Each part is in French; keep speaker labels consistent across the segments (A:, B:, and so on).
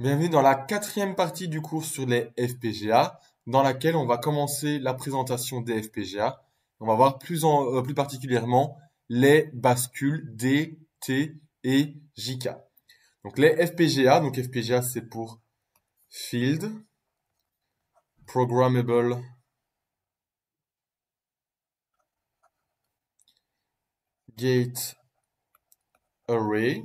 A: Bienvenue dans la quatrième partie du cours sur les FPGA, dans laquelle on va commencer la présentation des FPGA. On va voir plus, en, euh, plus particulièrement les bascules D, T et JK. Donc les FPGA, donc FPGA c'est pour Field Programmable Gate Array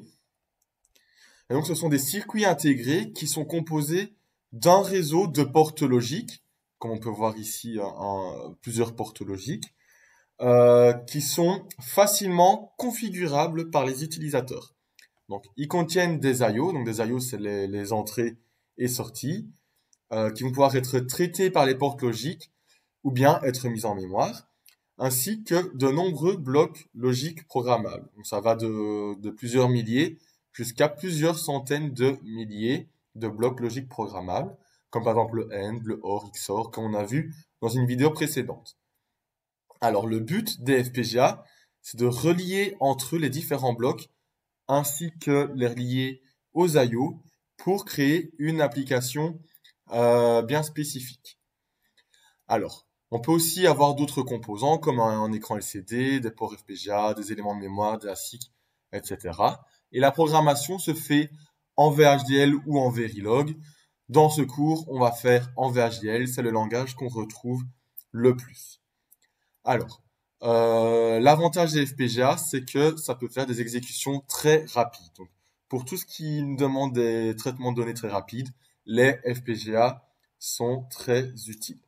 A: donc, ce sont des circuits intégrés qui sont composés d'un réseau de portes logiques, comme on peut voir ici euh, plusieurs portes logiques, euh, qui sont facilement configurables par les utilisateurs. Donc, ils contiennent des I.O. Donc, des I.O., c'est les, entrées et sorties, euh, qui vont pouvoir être traitées par les portes logiques ou bien être mises en mémoire, ainsi que de nombreux blocs logiques programmables. ça va de plusieurs milliers jusqu'à plusieurs centaines de milliers de blocs logiques programmables, comme par exemple le AND, le OR, XOR, comme on a vu dans une vidéo précédente. Alors le but des FPGA, c'est de relier entre eux les différents blocs, ainsi que les relier aux I.O. pour créer une application euh, bien spécifique. Alors, on peut aussi avoir d'autres composants comme un, un, écran LCD, des ports FPGA, des éléments de mémoire, des ASIC, etc et la programmation se fait en VHDL ou en Verilog. Dans ce cours, on va faire en VHDL, c'est le langage qu'on retrouve le plus. Alors, euh, l'avantage des FPGA, c'est que ça peut faire des exécutions très rapides. Donc, pour tout ce qui demande des traitements de données très rapides, les FPGA sont très utiles.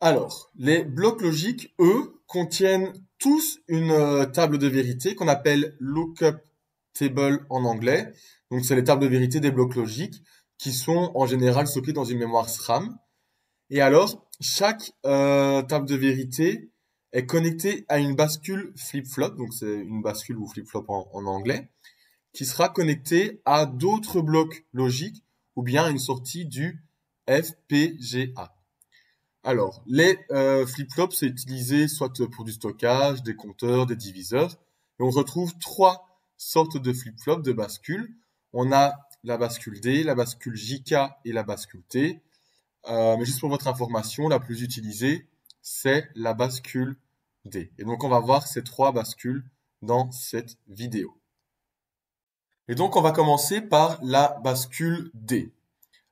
A: Alors, les blocs logiques, eux, contiennent une euh, table de vérité qu'on appelle lookup table en anglais. Donc, c'est les tables de vérité des blocs logiques qui sont en général stockés dans une mémoire SRAM. Et alors, chaque euh, table de vérité est connectée à une bascule flip-flop, donc c'est une bascule ou flip-flop en, en, anglais, qui sera connectée à d'autres blocs logiques ou bien à une sortie du FPGA. Alors, les euh, flip-flops, c'est utilisé soit pour du stockage, des compteurs, des diviseurs. Et on retrouve trois sortes de flip-flops, de bascules. On a la bascule D, la bascule JK et la bascule T. Euh, mais juste pour votre information, la plus utilisée, c'est la bascule D. Et donc, on va voir ces trois bascules dans cette vidéo. Et donc, on va commencer par la bascule D.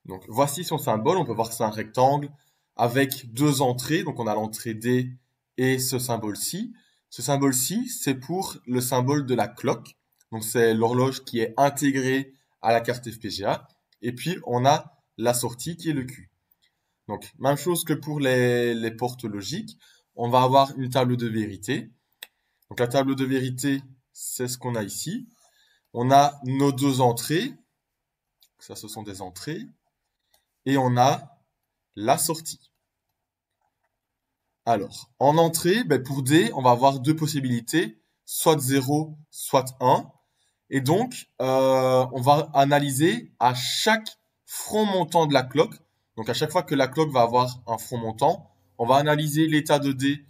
A: Donc, voici son symbole. On peut voir que c'est un rectangle avec deux entrées. Donc on a l'entrée D et ce symbole-ci. Ce symbole-ci, c'est pour le symbole de la cloque. Donc c'est l'horloge qui est intégrée à la carte FPGA. Et puis on a la sortie qui est le Q. Donc même chose que pour les, les portes logiques. On va avoir une table de vérité. Donc la table de vérité, c'est ce qu'on a ici. On a nos deux entrées. Ça, ce sont des entrées. Et on a la sortie. Alors, en entrée, ben, pour D, on va avoir deux possibilités, soit 0, soit 1. Et donc, euh, on va analyser à chaque front montant de la cloque. Donc, à chaque fois que la cloque va avoir un front montant, on va analyser l'état de D.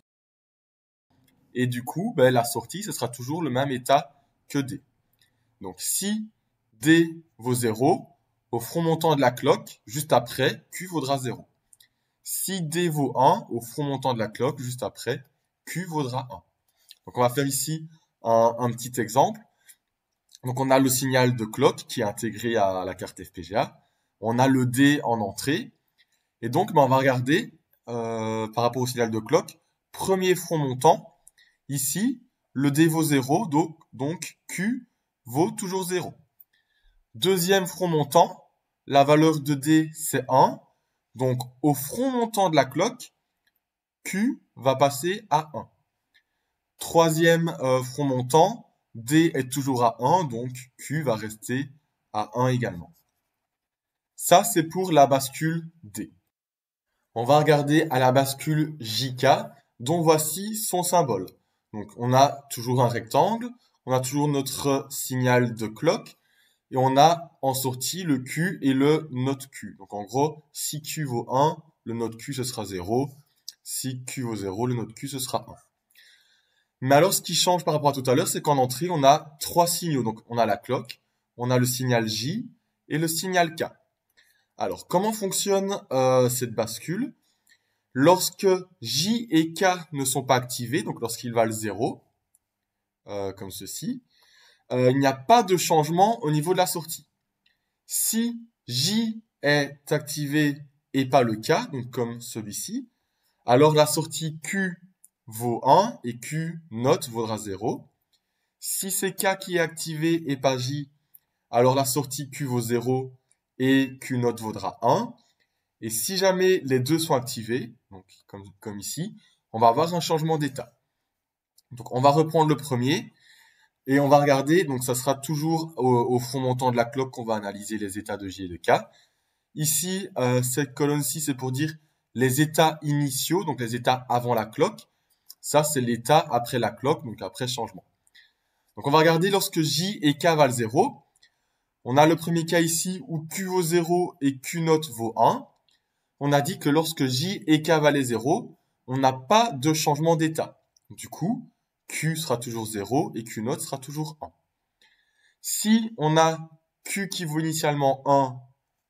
A: Et du coup, ben, la sortie, ce sera toujours le même état que D. Donc, si D vaut 0, au front montant de la cloque, juste après, Q vaudra 0. Si D vaut 1, au front montant de la cloque, juste après, Q vaudra 1. Donc on va faire ici un, petit exemple. Donc on a le signal de cloque qui est intégré à la carte FPGA. On a le D en entrée. Et donc ben, on va regarder euh, par rapport au signal de cloque. Premier front montant, ici, le D vaut 0, donc, donc Q vaut toujours 0. Deuxième front montant, la valeur de D c'est 1, donc, au front montant de la cloque, Q va passer à 1. Troisième euh, front montant, D est toujours à 1, donc Q va rester à 1 également. Ça, c'est pour la bascule D. On va regarder à la bascule JK, dont voici son symbole. Donc, on a toujours un rectangle, on a toujours notre signal de cloque, et on a en sortie le Q et le note Q. Donc en gros, si Q vaut 1, le note Q ce sera 0. Si Q vaut 0, le note Q ce sera 1. Mais alors ce qui change par rapport à tout à l'heure, c'est qu'en entrée, on a trois signaux. Donc on a la cloque, on a le signal J et le signal K. Alors comment fonctionne euh, cette bascule Lorsque J et K ne sont pas activés, donc lorsqu'ils valent 0, euh, comme ceci, euh, il n'y a pas de changement au niveau de la sortie. Si J est activé et pas le K, donc comme celui-ci, alors la sortie Q vaut 1 et Q note vaudra 0. Si c'est K qui est activé et pas J, alors la sortie Q vaut 0 et Q note vaudra 1. Et si jamais les deux sont activés, donc comme, comme ici, on va avoir un changement d'état. Donc on va reprendre le premier. Et on va regarder, donc ça sera toujours au, au montant de la cloque qu'on va analyser les états de J et de K. Ici, euh, cette colonne-ci, c'est pour dire les états initiaux, donc les états avant la cloque. Ça, c'est l'état après la cloque, donc après changement. Donc on va regarder lorsque J et K valent 0. On a le premier cas ici où Q vaut 0 et Q note vaut 1. On a dit que lorsque J et K valaient 0, on n'a pas de changement d'état. Du coup, Q sera toujours 0 et Q note sera toujours 1. Si on a Q qui vaut initialement 1,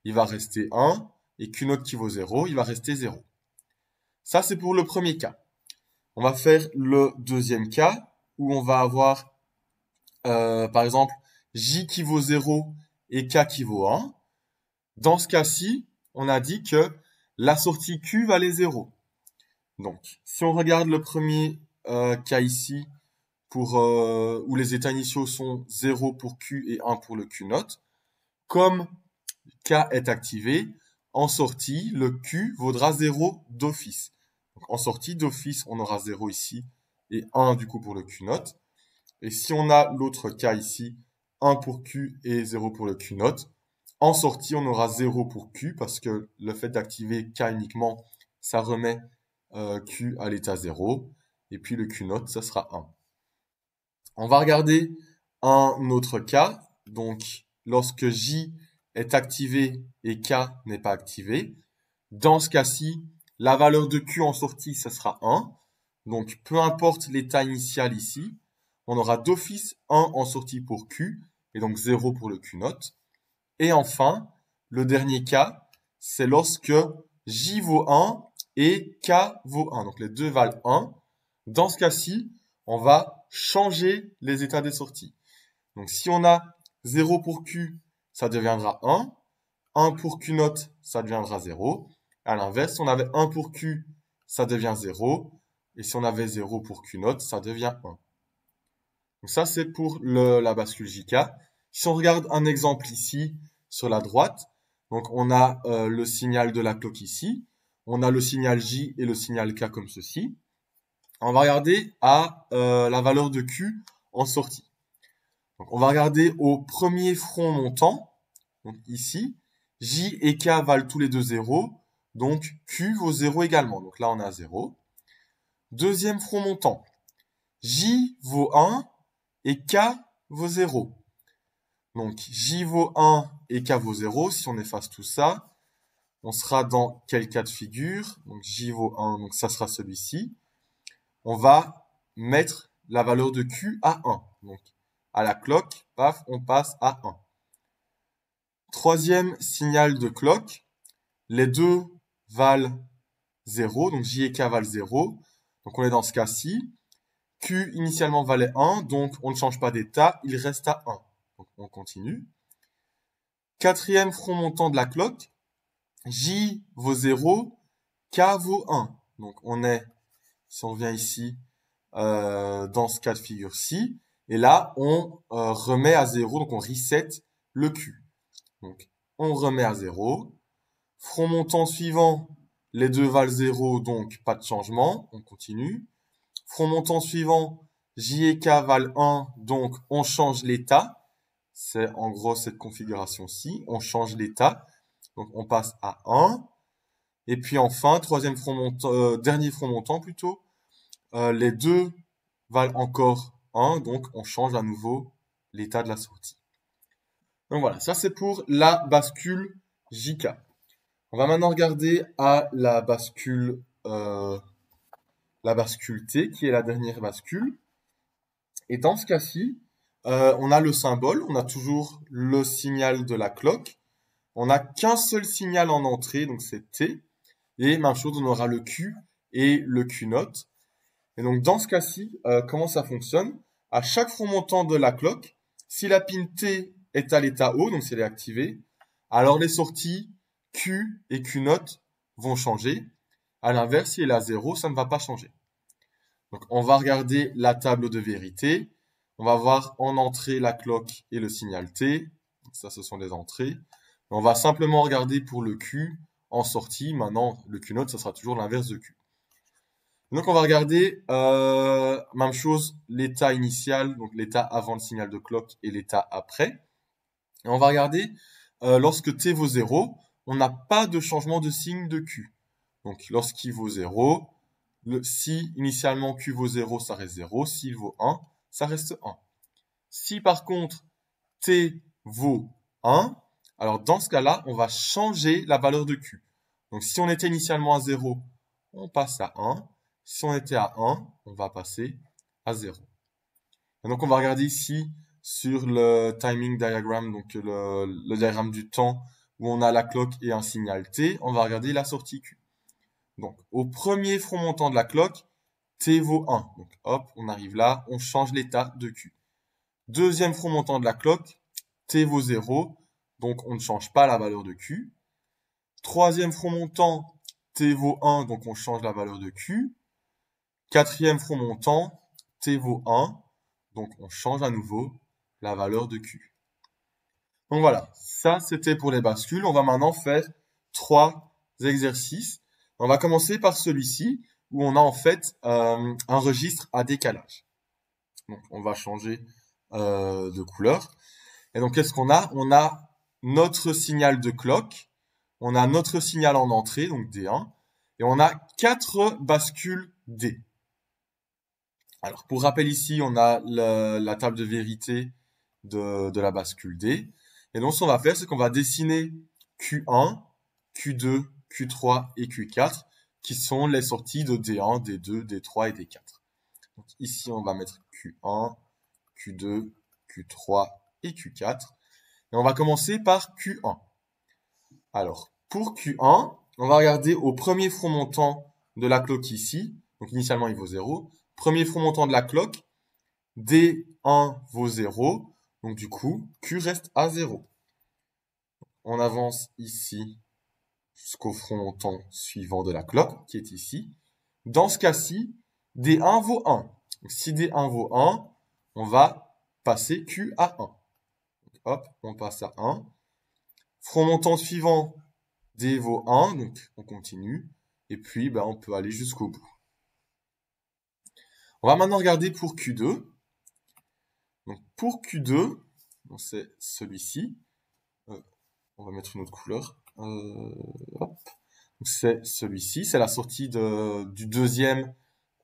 A: il va rester 1, et Q note qui vaut 0, il va rester 0. Ça, c'est pour le premier cas. On va faire le deuxième cas, où on va avoir, euh, par exemple, J qui vaut 0 et K qui vaut 1. Dans ce cas-ci, on a dit que la sortie Q valait 0. Donc, si on regarde le premier K euh, ici, euh, où les états initiaux sont 0 pour Q et 1 pour le Q note. Comme K est activé, en sortie, le Q vaudra 0 d'office. en sortie d'office, on aura 0 ici et 1 du coup pour le Q note. Et si on a l'autre cas ici, 1 pour Q et 0 pour le Q note, en sortie, on aura 0 pour Q parce que le fait d'activer K uniquement, ça remet euh, Q à l'état 0 et puis le Q note, ça sera 1. On va regarder un autre cas. Donc, lorsque J est activé et K n'est pas activé, dans ce cas-ci, la valeur de Q en sortie, ça sera 1. Donc, peu importe l'état initial ici, on aura d'office 1 en sortie pour Q, et donc 0 pour le Q note. Et enfin, le dernier cas, c'est lorsque J vaut 1 et K vaut 1. Donc les deux valent 1. Dans ce cas-ci, on va changer les états des sorties. Donc si on a 0 pour Q, ça deviendra 1. 1 pour Q note, ça deviendra 0. À l'inverse, si on avait 1 pour Q, ça devient 0. Et si on avait 0 pour Q note, ça devient 1. Donc ça, c'est pour le, la bascule JK. Si on regarde un exemple ici, sur la droite, donc on a euh, le signal de la cloque ici, on a le signal J et le signal K comme ceci on va regarder à euh, la valeur de Q en sortie. on va regarder au premier front montant, donc ici, J et K valent tous les deux 0, donc Q vaut 0 également. Donc là, on a 0. Deuxième front montant, J vaut 1 et K vaut 0. Donc J vaut 1 et K vaut 0. Si on efface tout ça, on sera dans quel cas de figure Donc J vaut 1, donc ça sera celui-ci on va mettre la valeur de Q à 1. Donc, à la cloque, paf, on passe à 1. Troisième signal de cloque, les deux valent 0, donc J et K valent 0. Donc on est dans ce cas-ci. Q initialement valait 1, donc on ne change pas d'état, il reste à 1. Donc on continue. Quatrième front montant de la cloque, J vaut 0, K vaut 1. Donc on est si on vient ici euh, dans ce cas de figure-ci. Et là, on euh, remet à zéro, donc on reset le Q. Donc, on remet à 0. Front montant suivant, les deux valent 0, donc pas de changement. On continue. Front montant suivant, J et K valent 1, donc on change l'état. C'est en gros cette configuration-ci. On change l'état. Donc, on passe à 1. Et puis enfin, troisième euh, dernier front montant plutôt, euh, les deux valent encore 1, donc on change à nouveau l'état de la sortie. Donc voilà, ça c'est pour la bascule JK. On va maintenant regarder à la bascule, euh, la bascule T, qui est la dernière bascule. Et dans ce cas-ci, on a le symbole, on a toujours le signal de la cloque. On n'a qu'un seul signal en entrée, donc c'est T. Et même chose, on aura le Q et le Q note. Et donc dans ce cas-ci, euh, comment ça fonctionne À chaque front montant de la cloque, si la pin T est à l'état haut, donc si elle est activée, alors les sorties Q et Q note vont changer. À l'inverse, si elle est à 0, ça ne va pas changer. Donc on va regarder la table de vérité. On va voir en entrée la cloque et le signal T. Ça, ce sont des entrées. On va simplement regarder pour le Q en sortie. Maintenant, le Q-Note, ça sera toujours l'inverse de Q. Donc on va regarder, euh, même chose, l'état initial, donc l'état avant le signal de clock et l'état après. Et on va regarder, euh, lorsque t vaut 0, on n'a pas de changement de signe de Q. Donc lorsqu'il vaut 0, si initialement Q vaut 0, ça reste 0. S'il vaut 1, ça reste 1. Si par contre T vaut 1, alors dans ce cas-là, on va changer la valeur de Q. Donc si on était initialement à 0, on passe à 1. Si on était à 1, on va passer à 0. Et donc on va regarder ici sur le timing diagram, donc le, le diagramme du temps où on a la cloque et un signal T, on va regarder la sortie Q. Donc au premier front montant de la cloque, T vaut 1. Donc hop, on arrive là, on change l'état de Q. Deuxième front montant de la cloque, T vaut 0 donc on ne change pas la valeur de Q. Troisième front montant, T vaut 1, donc on change la valeur de Q. Quatrième front montant, T vaut 1, donc on change à nouveau la valeur de Q. Donc voilà, ça c'était pour les bascules. On va maintenant faire trois exercices. On va commencer par celui-ci, où on a en fait euh, un registre à décalage. Donc on va changer euh, de couleur. Et donc qu'est-ce qu'on a On a notre signal de clock, on a notre signal en entrée, donc D1, et on a quatre bascules D. Alors, pour rappel ici, on a la, table de vérité de, de, la bascule D. Et donc, ce qu'on va faire, c'est qu'on va dessiner Q1, Q2, Q3 et Q4, qui sont les sorties de D1, D2, D3 et D4. Donc ici, on va mettre Q1, Q2, Q3 et Q4. Et on va commencer par Q1. Alors, pour Q1, on va regarder au premier front montant de la cloque ici. Donc initialement, il vaut 0. Premier front montant de la cloque, D1 vaut 0. Donc du coup, Q reste à 0. On avance ici jusqu'au front montant suivant de la cloque, qui est ici. Dans ce cas-ci, D1 vaut 1. si D1 vaut 1, on va passer Q à 1 hop, on passe à 1. Front montant suivant, D vaut 1, donc on continue. Et puis, bah, on peut aller jusqu'au bout. On va maintenant regarder pour Q2. Donc pour Q2, c'est celui-ci. Euh, on va mettre une autre couleur. Euh, c'est celui-ci. C'est la sortie de, du deuxième,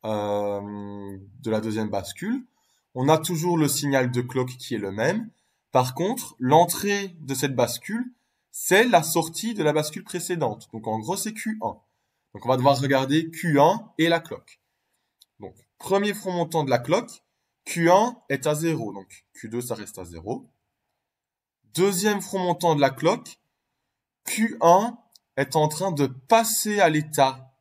A: euh, de la deuxième bascule. On a toujours le signal de clock qui est le même. Par contre, l'entrée de cette bascule, c'est la sortie de la bascule précédente. Donc en gros, c'est Q1. Donc on va devoir regarder Q1 et la cloque. Donc premier front montant de la cloque, Q1 est à 0, donc Q2 ça reste à 0. Deuxième front montant de la cloque, Q1 est en train de passer à l'état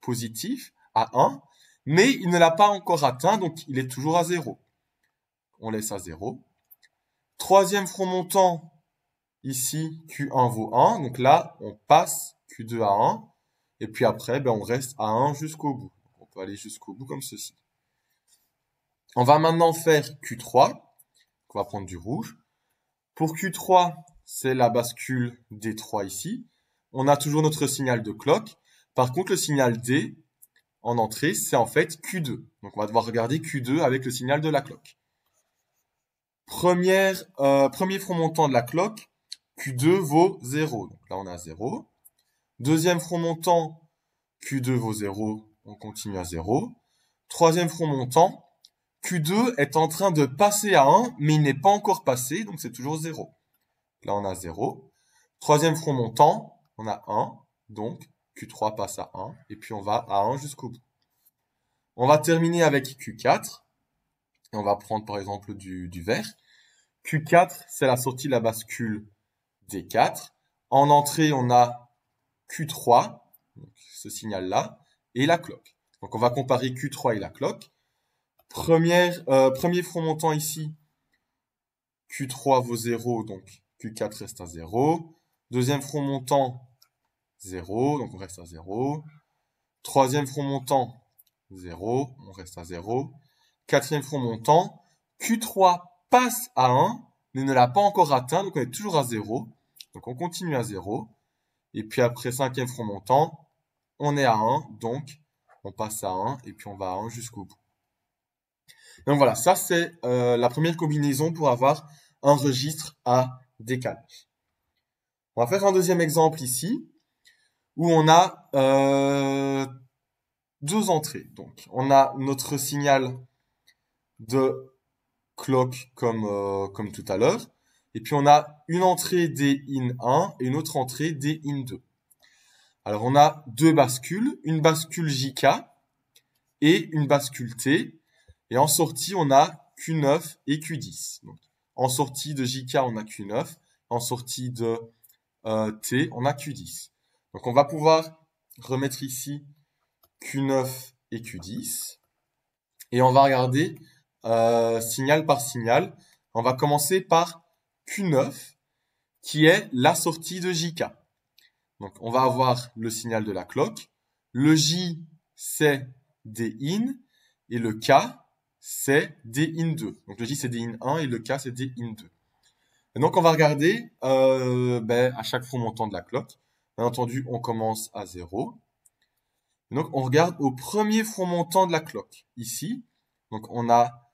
A: positif, à 1, mais il ne l'a pas encore atteint, donc il est toujours à 0. On laisse à 0. Troisième front montant, ici, Q1 vaut 1. Donc là, on passe Q2 à 1. Et puis après, ben, on reste à 1 jusqu'au bout. on peut aller jusqu'au bout comme ceci. On va maintenant faire Q3. on va prendre du rouge. Pour Q3, c'est la bascule D3 ici. On a toujours notre signal de clock. Par contre, le signal D en entrée, c'est en fait Q2. Donc on va devoir regarder Q2 avec le signal de la cloque. Première, euh, premier front montant de la cloque, Q2 vaut 0. Donc là, on a 0. Deuxième front montant, Q2 vaut 0. On continue à 0. Troisième front montant, Q2 est en train de passer à 1, mais il n'est pas encore passé, donc c'est toujours 0. Là, on a 0. Troisième front montant, on a 1, donc Q3 passe à 1, et puis on va à 1 jusqu'au bout. On va terminer avec Q4 on va prendre par exemple du, du vert. Q4, c'est la sortie de la bascule D4. En entrée, on a Q3, ce signal-là, et la cloque. Donc on va comparer Q3 et la cloque. Euh, premier front montant ici, Q3 vaut 0, donc Q4 reste à 0. Deuxième front montant, 0, donc on reste à 0. Troisième front montant, 0, on reste à 0 quatrième front montant. Q3 passe à 1, mais ne l'a pas encore atteint, donc on est toujours à 0. Donc on continue à 0. Et puis après cinquième front montant, on est à 1, donc on passe à 1, et puis on va à 1 jusqu'au bout. Donc voilà, ça c'est euh, la première combinaison pour avoir un registre à décalage. On va faire un deuxième exemple ici, où on a euh, deux entrées. Donc on a notre signal de clock comme, euh, comme tout à l'heure. Et puis on a une entrée des in 1 et une autre entrée des in 2. Alors on a deux bascules, une bascule JK et une bascule T. Et en sortie, on a Q9 et Q10. en sortie de JK, on a Q9. En sortie de euh, T, on a Q10. Donc on va pouvoir remettre ici Q9 et Q10. Et on va regarder euh, signal par signal. On va commencer par Q9, qui est la sortie de JK. Donc, on va avoir le signal de la cloque. Le J, c'est des in. Et le K, c'est des in 2. Donc, le J, c'est din in 1 et le K, c'est des in 2. Et donc, on va regarder euh, ben, à chaque fond montant de la cloque. Bien entendu, on commence à 0. donc, on regarde au premier fond montant de la cloque, ici. Donc, on a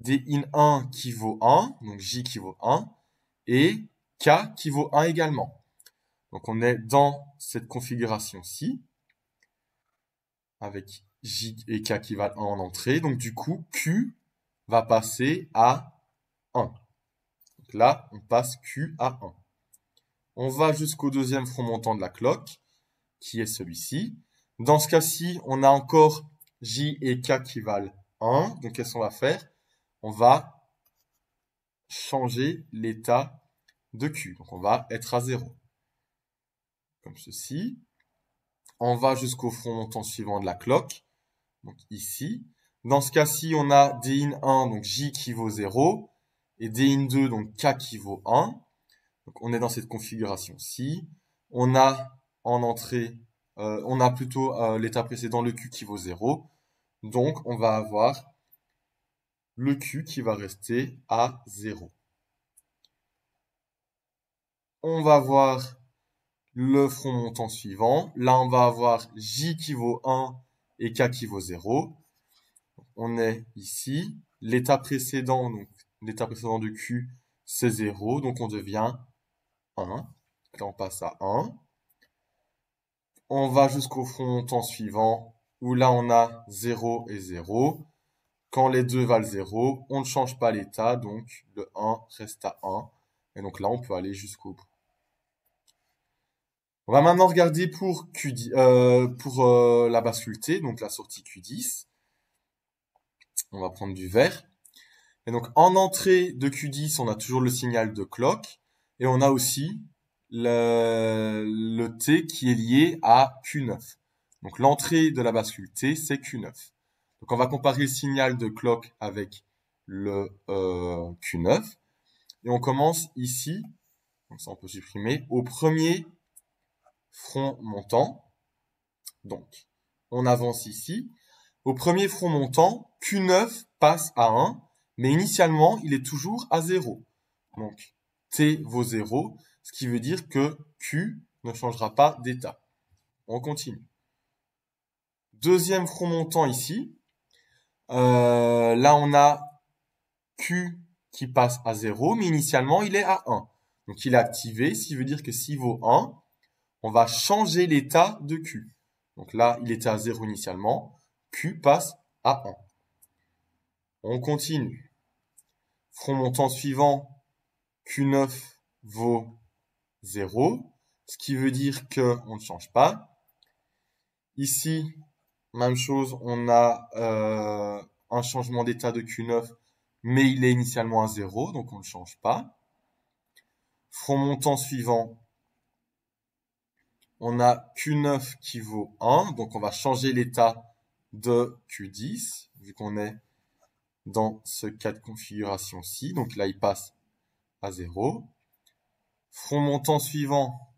A: d in 1 qui vaut 1, donc j qui vaut 1, et k qui vaut 1 également. Donc on est dans cette configuration-ci, avec j et k qui valent 1 en entrée, donc du coup q va passer à 1. Donc là, on passe q à 1. On va jusqu'au deuxième front montant de la cloque, qui est celui-ci. Dans ce cas-ci, on a encore j et k qui valent 1, donc qu'est-ce qu'on va faire on va changer l'état de Q. Donc on va être à 0. Comme ceci. On va jusqu'au front montant suivant de la cloque. Donc ici. Dans ce cas-ci, on a DIN 1, donc J qui vaut 0. Et DIN 2, donc K qui vaut 1. Donc on est dans cette configuration-ci. On a en entrée, euh, on a plutôt euh, l'état précédent, le Q qui vaut 0. Donc on va avoir le Q qui va rester à 0. On va voir le front montant suivant. Là, on va avoir J qui vaut 1 et K qui vaut 0. On est ici. L'état précédent, donc l'état précédent de Q, c'est 0, donc on devient 1. Là, on passe à 1. On va jusqu'au front montant suivant, où là, on a 0 et 0. Quand les deux valent 0, on ne change pas l'état, donc le 1 reste à 1. Et donc là, on peut aller jusqu'au bout. On va maintenant regarder pour, q euh, pour euh, la bascule T, donc la sortie Q10. On va prendre du vert. Et donc en entrée de Q10, on a toujours le signal de clock. Et on a aussi le, le T qui est lié à Q9. Donc l'entrée de la bascule T, c'est Q9. Donc on va comparer le signal de clock avec le euh, Q9. Et on commence ici, donc ça on peut supprimer, au premier front montant. Donc on avance ici. Au premier front montant, Q9 passe à 1, mais initialement il est toujours à 0. Donc T vaut 0, ce qui veut dire que Q ne changera pas d'état. On continue. Deuxième front montant ici, euh, là, on a Q qui passe à 0, mais initialement, il est à 1. Donc, il est activé, ce qui veut dire que s'il vaut 1, on va changer l'état de Q. Donc là, il était à 0 initialement. Q passe à 1. On continue. Front montant suivant, Q9 vaut 0, ce qui veut dire qu'on ne change pas. Ici, même chose, on a euh, un changement d'état de Q9, mais il est initialement à 0, donc on ne change pas. Front montant suivant, on a Q9 qui vaut 1, donc on va changer l'état de Q10, vu qu'on est dans ce cas de configuration-ci. Donc là, il passe à 0. Front montant suivant,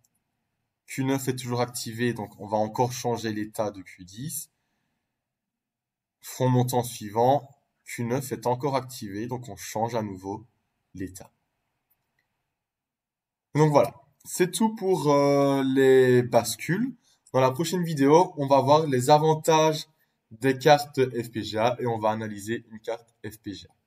A: Q9 est toujours activé, donc on va encore changer l'état de Q10 montant suivant, Q9 est encore activé, donc on change à nouveau l'état. Donc voilà, c'est tout pour euh, les bascules. Dans la prochaine vidéo, on va voir les avantages des cartes FPGA et on va analyser une carte FPGA.